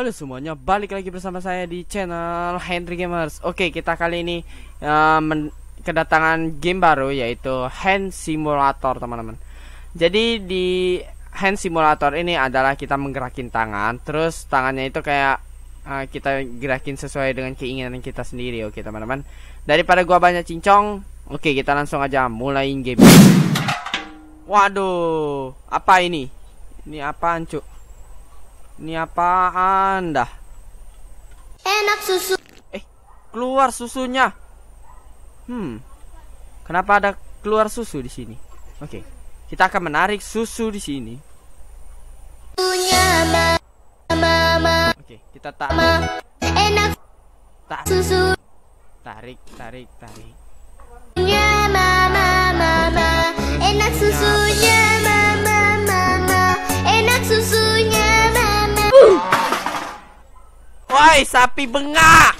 Halo semuanya, balik lagi bersama saya di channel Henry Gamers. Oke, kita kali ini uh, kedatangan game baru yaitu Hand Simulator, teman-teman. Jadi di Hand Simulator ini adalah kita menggerakin tangan, terus tangannya itu kayak uh, kita gerakin sesuai dengan keinginan kita sendiri, oke teman-teman. Daripada gua banyak cincong, oke kita langsung aja mulain game. Waduh, apa ini? Ini apa Cuk? Ini apaan dah? Enak susu. Eh, keluar susunya. Hmm. Kenapa ada keluar susu di sini? Oke. Kita akan menarik susu di sini. Oke, okay, kita tarik. Enak. Tarik. Susu. Tarik, tarik, tarik. Woi, sapi bengak.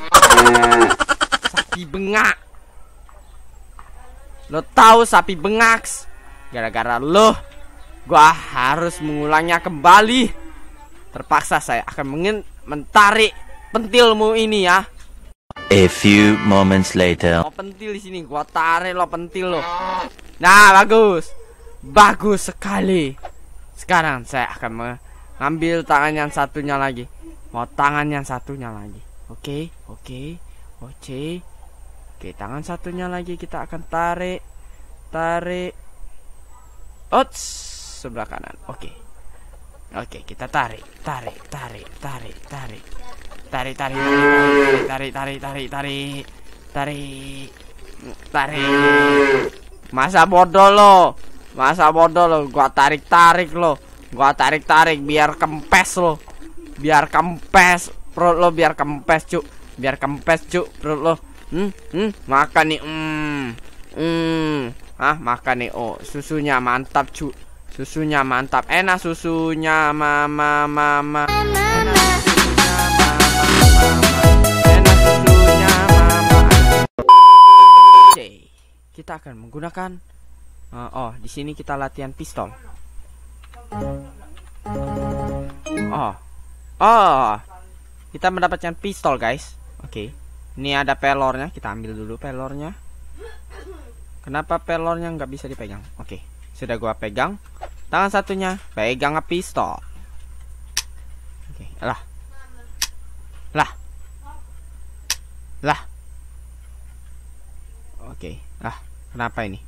sapi bengak. Lo tahu sapi bengak? Gara-gara lo, gua harus mengulangnya kembali. Terpaksa saya akan mentari pentilmu ini ya. A few moments later. Lo pentil di sini, gua tarik lo pentil lo. Nah, bagus. Bagus sekali. Sekarang saya akan mengambil tangan yang satunya lagi mau tangan yang satunya lagi oke oke oke oke tangan satunya lagi kita akan tarik tarik ots sebelah kanan oke oke kita tarik tarik tarik tarik tarik tarik tarik tarik tarik tarik tarik tarik tarik tarik masa bodoh lo masa bodoh lo gua tarik tarik lo gua tarik tarik biar kempes lo biar kempes perut lo biar kempes cuk biar kempes cuk perut lo hmm hmm makan nih hmm hmm ah makan nih oh susunya mantap cuk susunya mantap enak susunya mama mama kita akan menggunakan uh, oh di sini kita latihan pistol oh Oh, kita mendapatkan pistol guys. Oke, okay. ini ada pelornya. Kita ambil dulu pelornya. Kenapa pelornya nggak bisa dipegang? Oke, okay. sudah gua pegang. Tangan satunya pegang pistol. Oke, okay. lah, lah, lah. Oke, okay. lah. Kenapa ini?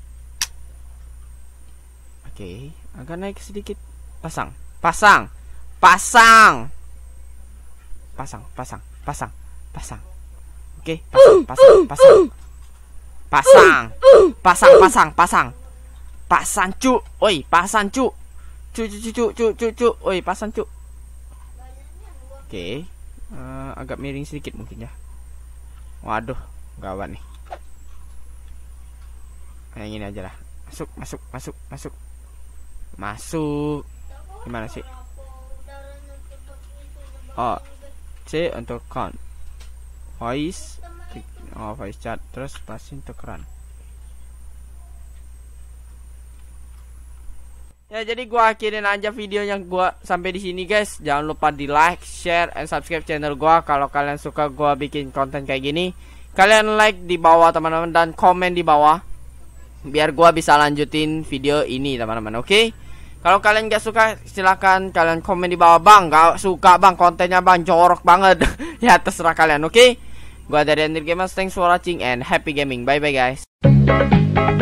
Oke, okay. agak naik sedikit. Pasang, pasang, pasang pasang, pasang, pasang, pasang. Oke, pasang, pasang, pasang. Pasang, pasang, pasang, pasang. Pasang, cu. Oi, pasang, cu. Cu, cu, cu, cu, cu, cu. Oi, pasang, cu. Oke. Uh, agak miring sedikit mungkin ya. Waduh, gawat nih. kayak ini aja lah. Masuk, masuk, masuk, masuk. Masuk. Gimana sih? Oh, C untuk count voice oh, voice chat terus pasin untuk run Ya jadi gua akhirin aja videonya gua sampai di sini guys. Jangan lupa di like, share and subscribe channel gua kalau kalian suka gua bikin konten kayak gini. Kalian like di bawah teman-teman dan komen di bawah biar gua bisa lanjutin video ini teman-teman. Oke? Okay? Kalau kalian gak suka silahkan kalian komen di bawah bang Gak suka bang kontennya bang jorok banget Ya terserah kalian oke okay? Gua dari Ender Gamers thanks for watching and happy gaming Bye bye guys